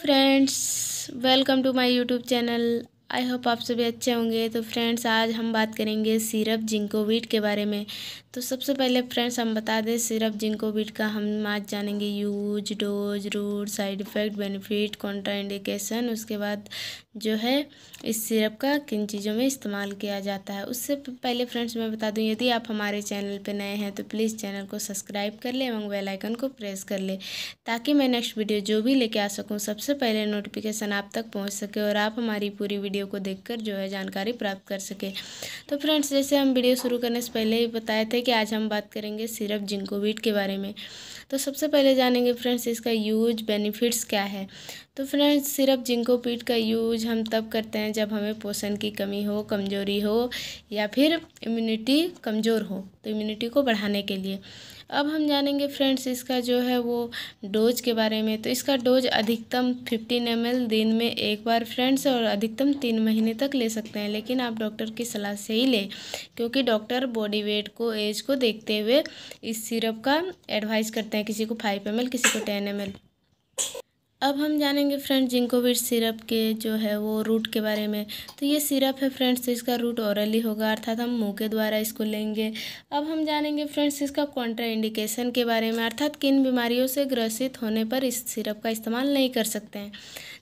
friends welcome to my YouTube channel I hope आप सभी अच्छे होंगे तो फ्रेंड्स आज हम बात करेंगे सिरप जिंकोविट के बारे में तो सबसे पहले फ्रेंड्स हम बता दें सिरप जिंकोविट का हम आज जानेंगे use dose route side effect benefit contraindication उसके बाद जो है इस सिरप का किन चीज़ों में इस्तेमाल किया जाता है उससे पहले फ्रेंड्स मैं बता दूँ यदि आप हमारे चैनल पर नए हैं तो प्लीज़ चैनल को सब्सक्राइब कर लें एवं बेलाइकन को प्रेस कर लें ताकि मैं नेक्स्ट वीडियो जो भी लेके आ सकूँ सबसे पहले नोटिफिकेशन आप तक पहुँच सके और आप हमारी पूरी वीडियो वीडियो को देखकर जो है जानकारी प्राप्त कर सके तो फ्रेंड्स जैसे हम वीडियो शुरू करने से पहले ही बताए थे कि आज हम बात करेंगे सिर्फ जिंकोवीट के बारे में तो सबसे पहले जानेंगे फ्रेंड्स इसका यूज बेनिफिट्स क्या है तो फ्रेंड्स सिर्फ जिंकोपीट का यूज हम तब करते हैं जब हमें पोषण की कमी हो कमजोरी हो या फिर इम्यूनिटी कमज़ोर हो तो इम्यूनिटी को बढ़ाने के लिए अब हम जानेंगे फ्रेंड्स इसका जो है वो डोज के बारे में तो इसका डोज अधिकतम फिफ्टीन एम दिन में एक बार फ्रेंड्स और अधिकतम तीन महीने तक ले सकते हैं लेकिन आप डॉक्टर की सलाह से ही लें क्योंकि डॉक्टर बॉडी वेट को एज को देखते हुए इस सिरप का एडवाइस करते हैं किसी को फाइव एम किसी को टेन एम अब हम जानेंगे फ्रेंड जिंकोविट सिरप के जो है वो रूट के बारे में तो ये सिरप है फ्रेंड्स तो इसका रूट औरली होगा अर्थात हम मुंह के द्वारा इसको लेंगे अब हम जानेंगे फ्रेंड्स इसका कॉन्ट्रा इंडिकेशन के बारे में अर्थात किन बीमारियों से ग्रसित होने पर इस सिरप का इस्तेमाल नहीं कर सकते हैं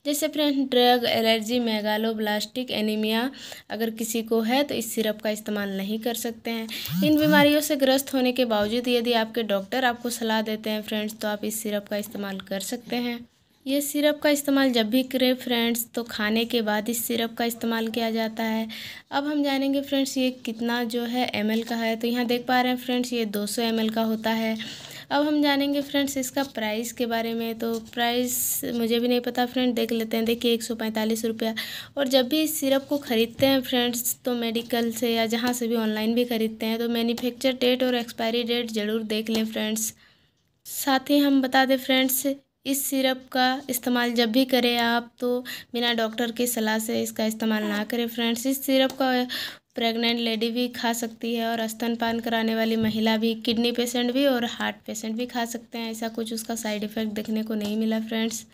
जैसे फ्रेंड ड्रग एलर्जी मेगालोब्लास्टिक एनीमिया अगर किसी को है तो इस सिरप का इस्तेमाल नहीं कर सकते हैं इन बीमारियों से ग्रस्त होने के बावजूद यदि आपके डॉक्टर आपको सलाह देते हैं फ्रेंड्स तो आप इस सिरप का इस्तेमाल कर सकते हैं ये सिरप का इस्तेमाल जब भी करें फ्रेंड्स तो खाने के बाद इस सिरप का इस्तेमाल किया जाता है अब हम जानेंगे फ्रेंड्स ये कितना जो है एम का है तो यहाँ देख पा रहे हैं फ्रेंड्स ये 200 सौ का होता है अब हम जानेंगे फ्रेंड्स इसका प्राइस के बारे में तो प्राइस मुझे भी नहीं पता फ्रेंड देख लेते हैं देखिए एक सौ पैंतालीस रुपया और जब भी इस सिरप को ख़रीदते हैं फ्रेंड्स तो मेडिकल से या जहाँ से भी ऑनलाइन भी ख़रीदते हैं तो मैन्युफैक्चर डेट और एक्सपायरी डेट ज़रूर देख लें फ्रेंड्स साथ ही हम बता दें फ्रेंड्स इस सिरप का इस्तेमाल जब भी करें आप तो बिना डॉक्टर की सलाह से इसका इस्तेमाल ना करें फ्रेंड्स इस सिरप का प्रेग्नेंट लेडी भी खा सकती है और स्तनपान कराने वाली महिला भी किडनी पेशेंट भी और हार्ट पेशेंट भी खा सकते हैं ऐसा कुछ उसका साइड इफ़ेक्ट देखने को नहीं मिला फ्रेंड्स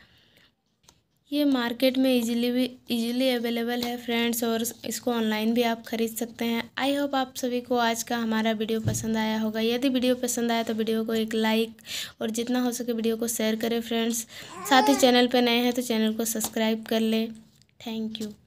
ये मार्केट में इजीली भी इजीली अवेलेबल है फ्रेंड्स और इसको ऑनलाइन भी आप खरीद सकते हैं आई होप आप सभी को आज का हमारा वीडियो पसंद आया होगा यदि वीडियो पसंद आया तो वीडियो को एक लाइक और जितना हो सके वीडियो को शेयर करें फ्रेंड्स साथ ही चैनल पर नए हैं तो चैनल को सब्सक्राइब कर लें थैंक यू